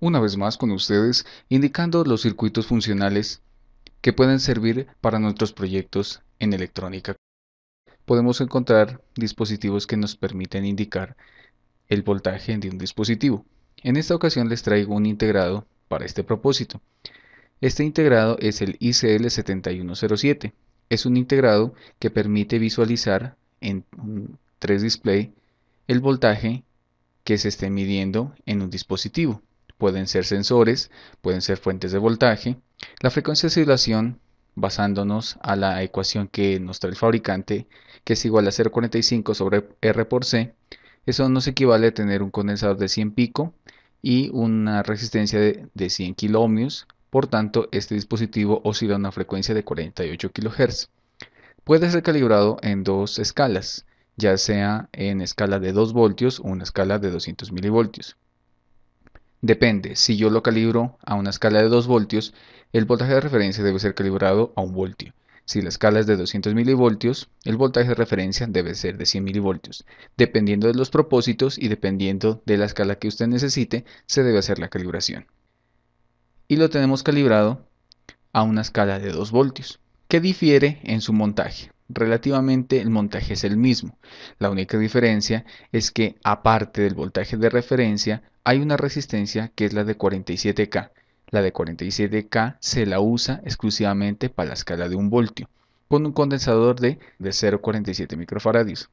una vez más con ustedes indicando los circuitos funcionales que pueden servir para nuestros proyectos en electrónica. Podemos encontrar dispositivos que nos permiten indicar el voltaje de un dispositivo. En esta ocasión les traigo un integrado para este propósito. Este integrado es el ICL7107. Es un integrado que permite visualizar en un 3 display el voltaje que se esté midiendo en un dispositivo. Pueden ser sensores, pueden ser fuentes de voltaje. La frecuencia de oscilación, basándonos a la ecuación que nos trae el fabricante, que es igual a 0,45 sobre R por C, eso nos equivale a tener un condensador de 100 pico y una resistencia de, 100 kilo Por tanto, este dispositivo oscila a una frecuencia de 48 kHz. Puede ser calibrado en dos escalas, ya sea en escala de 2 voltios o una escala de 200 milivoltios. Depende, si yo lo calibro a una escala de 2 voltios, el voltaje de referencia debe ser calibrado a 1 voltio. Si la escala es de 200 milivoltios, el voltaje de referencia debe ser de 100 milivoltios. Dependiendo de los propósitos y dependiendo de la escala que usted necesite, se debe hacer la calibración. Y lo tenemos calibrado a una escala de 2 voltios, que difiere en su montaje. Relativamente el montaje es el mismo. La única diferencia es que aparte del voltaje de referencia hay una resistencia que es la de 47K. La de 47K se la usa exclusivamente para la escala de 1 voltio, con un condensador de, 0,47 microfaradios.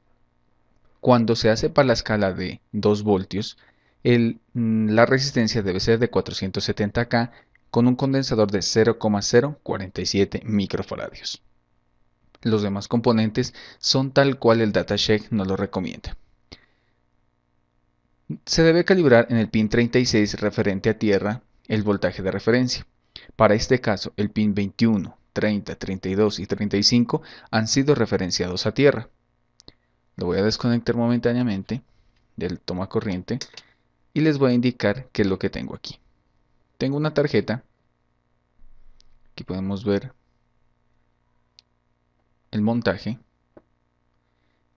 Cuando se hace para la escala de 2 voltios, mm, la resistencia debe ser de 470K con un condensador de 0,047 microfaradios. Los demás componentes son tal cual el datasheet nos lo recomienda. Se debe calibrar en el pin 36 referente a tierra el voltaje de referencia. Para este caso, el pin 21, 30, 32 y 35 han sido referenciados a tierra. Lo voy a desconectar momentáneamente del toma corriente y les voy a indicar qué es lo que tengo aquí. Tengo una tarjeta, aquí podemos ver el montaje.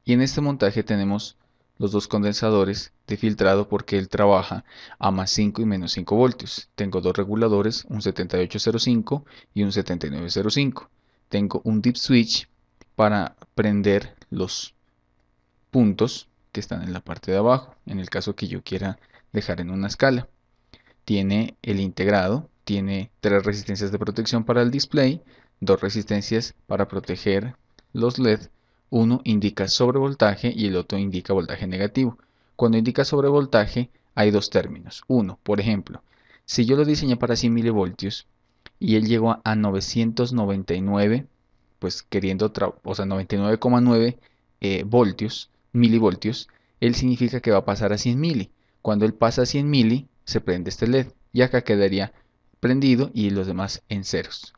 Y en este montaje tenemos los dos condensadores de filtrado porque él trabaja a más 5 y menos 5 voltios. Tengo dos reguladores, un 7805 y un 7905. Tengo un dip switch para prender los puntos que están en la parte de abajo, en el caso que yo quiera dejar en una escala. Tiene el integrado, tiene tres resistencias de protección para el display, dos resistencias para proteger los LED, uno indica sobrevoltaje y el otro indica voltaje negativo. Cuando indica sobrevoltaje hay dos términos. Uno, por ejemplo, si yo lo diseñé para 100 milivoltios y él llegó a 999, pues queriendo, o sea, 99,9 eh, voltios, milivoltios, él significa que va a pasar a 100 mili. Cuando él pasa a 100 mili, se prende este LED y acá quedaría prendido y los demás en ceros.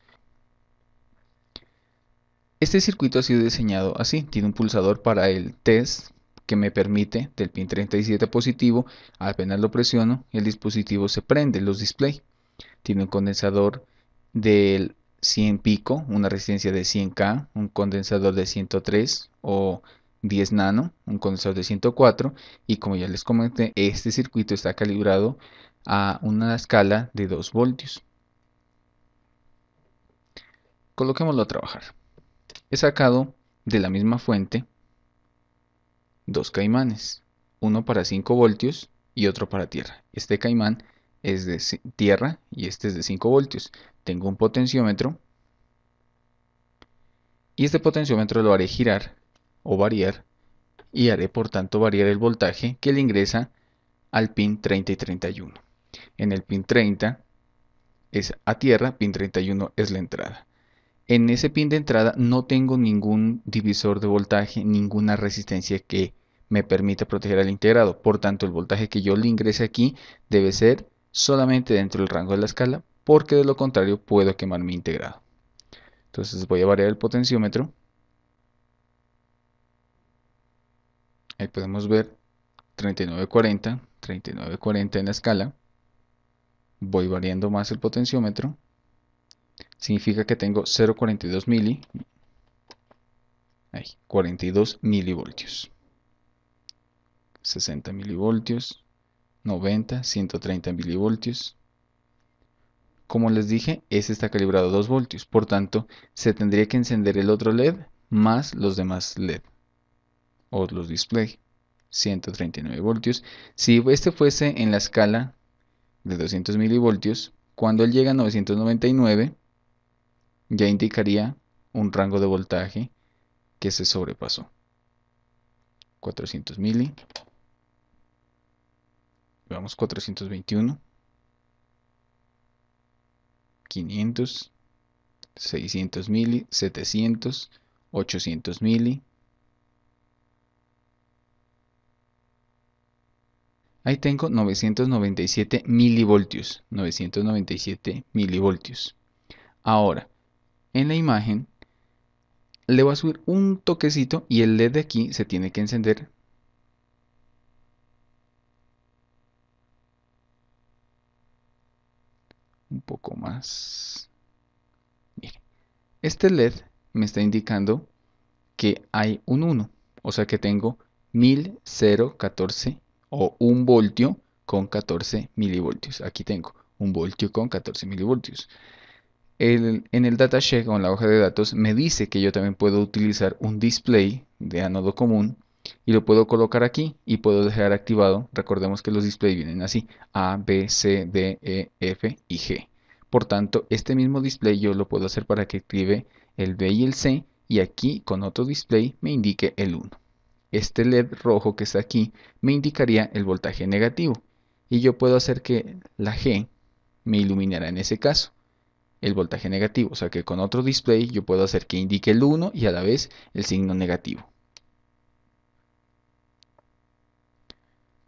Este circuito ha sido diseñado así, tiene un pulsador para el test que me permite del pin 37 positivo, apenas lo presiono, el dispositivo se prende, los display. Tiene un condensador del 100 pico, una resistencia de 100K, un condensador de 103 o 10 nano, un condensador de 104 y como ya les comenté, este circuito está calibrado a una escala de 2 voltios. Coloquémoslo a trabajar. He sacado de la misma fuente dos caimanes, uno para 5 voltios y otro para tierra. Este caimán es de tierra y este es de 5 voltios. Tengo un potenciómetro y este potenciómetro lo haré girar o variar y haré por tanto variar el voltaje que le ingresa al pin 30 y 31. En el pin 30 es a tierra, pin 31 es la entrada en ese pin de entrada no tengo ningún divisor de voltaje, ninguna resistencia que me permita proteger al integrado. Por tanto, el voltaje que yo le ingrese aquí debe ser solamente dentro del rango de la escala, porque de lo contrario puedo quemar mi integrado. Entonces voy a variar el potenciómetro. Ahí podemos ver 3940, 3940 en la escala. Voy variando más el potenciómetro significa que tengo 0,42 mili, ahí, 42 milivoltios, 60 milivoltios, 90, 130 milivoltios. Como les dije, ese está calibrado a 2 voltios, por tanto, se tendría que encender el otro LED más los demás LED o los display, 139 voltios. Si este fuese en la escala de 200 milivoltios, cuando él llega a 999, ya indicaría un rango de voltaje que se sobrepasó. 400 mili. Vamos 421. 500. 600 mili. 700. 800 mili. Ahí tengo 997 milivoltios. 997 milivoltios. Ahora, en la imagen, le va a subir un toquecito y el LED de aquí se tiene que encender. Un poco más. Mire, este LED me está indicando que hay un 1, o sea que tengo 1014 o un voltio con 14 milivoltios. Aquí tengo un voltio con 14 milivoltios en el datasheet o en la hoja de datos me dice que yo también puedo utilizar un display de ánodo común y lo puedo colocar aquí y puedo dejar activado. Recordemos que los displays vienen así, A, B, C, D, E, F y G. Por tanto, este mismo display yo lo puedo hacer para que escribe el B y el C y aquí con otro display me indique el 1. Este LED rojo que está aquí me indicaría el voltaje negativo y yo puedo hacer que la G me iluminará en ese caso el voltaje negativo. O sea que con otro display yo puedo hacer que indique el 1 y a la vez el signo negativo.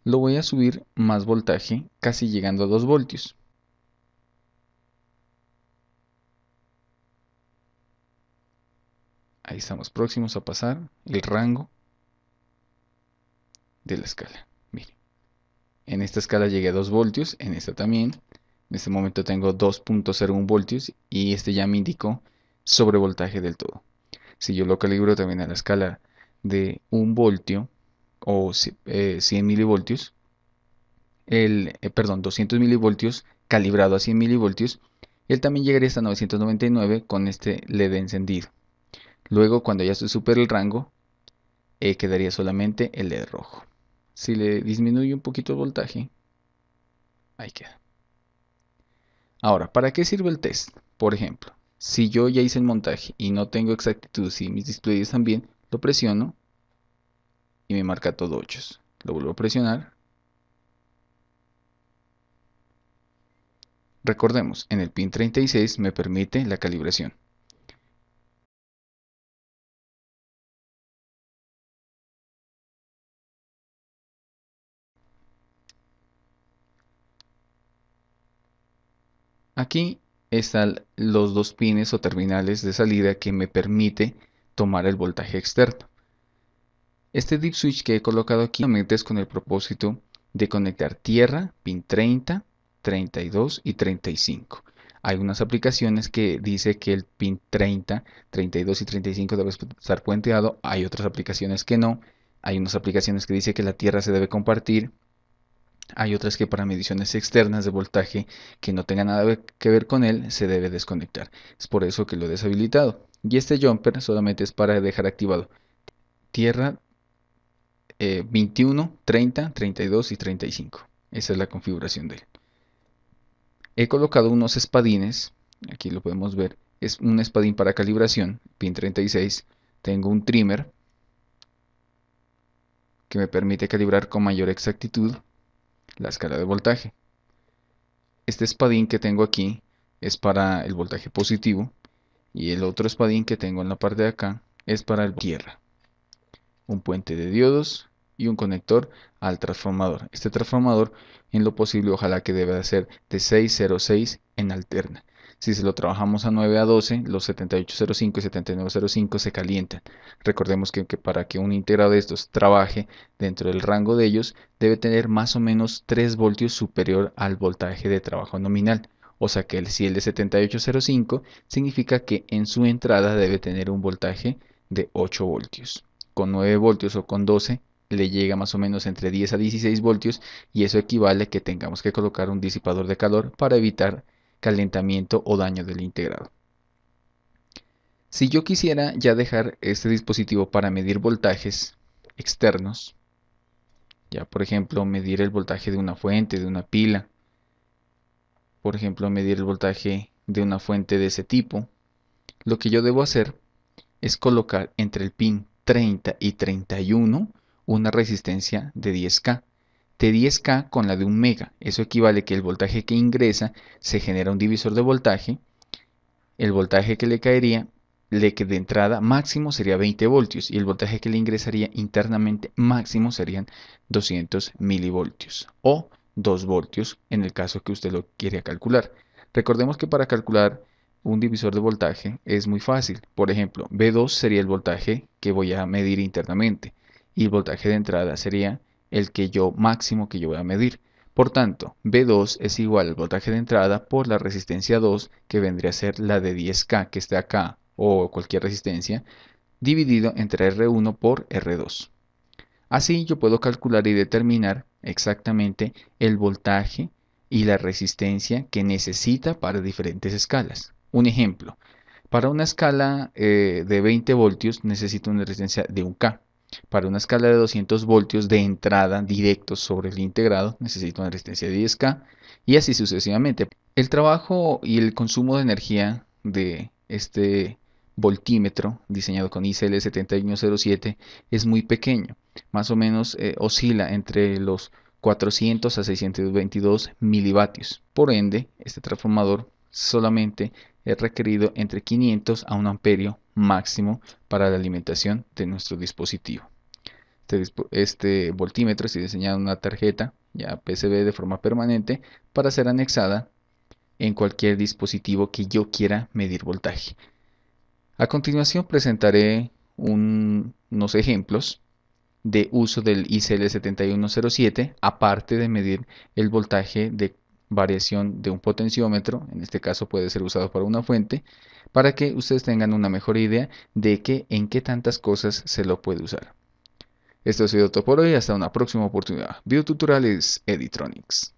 Lo voy a subir más voltaje, casi llegando a 2 voltios. Ahí estamos próximos a pasar el rango de la escala. Miren, en esta escala llegué a 2 voltios, en esta también. En este momento tengo 2.01 voltios y este ya me indicó sobrevoltaje del todo. Si yo lo calibro también a la escala de 1 voltio o 100 eh, milivoltios, el, eh, perdón, 200 milivoltios calibrado a 100 milivoltios, él también llegaría hasta 999 con este LED encendido. Luego, cuando ya se supera el rango, eh, quedaría solamente el LED rojo. Si le disminuye un poquito el voltaje, ahí queda. Ahora, ¿para qué sirve el test? Por ejemplo, si yo ya hice el montaje y no tengo exactitud, si mis displays están bien, lo presiono y me marca todo 8. Lo vuelvo a presionar. Recordemos, en el pin 36 me permite la calibración. Aquí están los dos pines o terminales de salida que me permite tomar el voltaje externo. Este dip switch que he colocado aquí es con el propósito de conectar tierra, pin 30, 32 y 35. Hay unas aplicaciones que dice que el pin 30, 32 y 35 debe estar puenteado, hay otras aplicaciones que no, hay unas aplicaciones que dice que la tierra se debe compartir, hay otras que para mediciones externas de voltaje que no tengan nada que ver con él se debe desconectar. Es por eso que lo he deshabilitado. Y este jumper solamente es para dejar activado tierra 21, 30, 32 y 35. Esa es la configuración de él. He colocado unos espadines, aquí lo podemos ver, es un espadín para calibración, pin 36. Tengo un trimmer que me permite calibrar con mayor exactitud la escala de voltaje. Este espadín que tengo aquí es para el voltaje positivo y el otro espadín que tengo en la parte de acá es para el tierra. Un puente de diodos y un conector al transformador. Este transformador en lo posible ojalá que debe de ser de 606 en alterna. Si se lo trabajamos a 9 a 12, los 7805 y 7905 se calientan. Recordemos que, para que un integrado de estos trabaje dentro del rango de ellos, debe tener más o menos 3 voltios superior al voltaje de trabajo nominal. O sea que el, si el de 7805 significa que en su entrada debe tener un voltaje de 8 voltios. Con 9 voltios o con 12 le llega más o menos entre 10 a 16 voltios y eso equivale a que tengamos que colocar un disipador de calor para evitar calentamiento o daño del integrado. Si yo quisiera ya dejar este dispositivo para medir voltajes externos, ya por ejemplo medir el voltaje de una fuente, de una pila, por ejemplo medir el voltaje de una fuente de ese tipo, lo que yo debo hacer es colocar entre el pin 30 y 31 una resistencia de 10K t 10K con la de un mega. Eso equivale que el voltaje que ingresa se genera un divisor de voltaje. El voltaje que le caería, que de entrada máximo sería 20 voltios y el voltaje que le ingresaría internamente máximo serían 200 milivoltios o 2 voltios en el caso que usted lo quiera calcular. Recordemos que para calcular un divisor de voltaje es muy fácil. Por ejemplo, V2 sería el voltaje que voy a medir internamente y el voltaje de entrada sería el que yo máximo que yo voy a medir. Por tanto, B2 es igual al voltaje de entrada por la resistencia 2, que vendría a ser la de 10K que está acá, o cualquier resistencia, dividido entre R1 por R2. Así yo puedo calcular y determinar exactamente el voltaje y la resistencia que necesita para diferentes escalas. Un ejemplo, para una escala eh, de 20 voltios necesito una resistencia de 1K. Para una escala de 200 voltios de entrada directo sobre el integrado necesito una resistencia de 10K y así sucesivamente. El trabajo y el consumo de energía de este voltímetro diseñado con ICL 7107 es muy pequeño, más o menos eh, oscila entre los 400 a 622 milivatios. Por ende, este transformador solamente es requerido entre 500 a 1 amperio máximo para la alimentación de nuestro dispositivo. Este, este voltímetro se diseñado en una tarjeta ya PCB de forma permanente para ser anexada en cualquier dispositivo que yo quiera medir voltaje. A continuación presentaré unos ejemplos de uso del ICL7107 aparte de medir el voltaje de variación de un potenciómetro, en este caso puede ser usado para una fuente, para que ustedes tengan una mejor idea de que, en qué tantas cosas se lo puede usar. Esto ha sido todo por hoy, hasta una próxima oportunidad. tutoriales Editronics.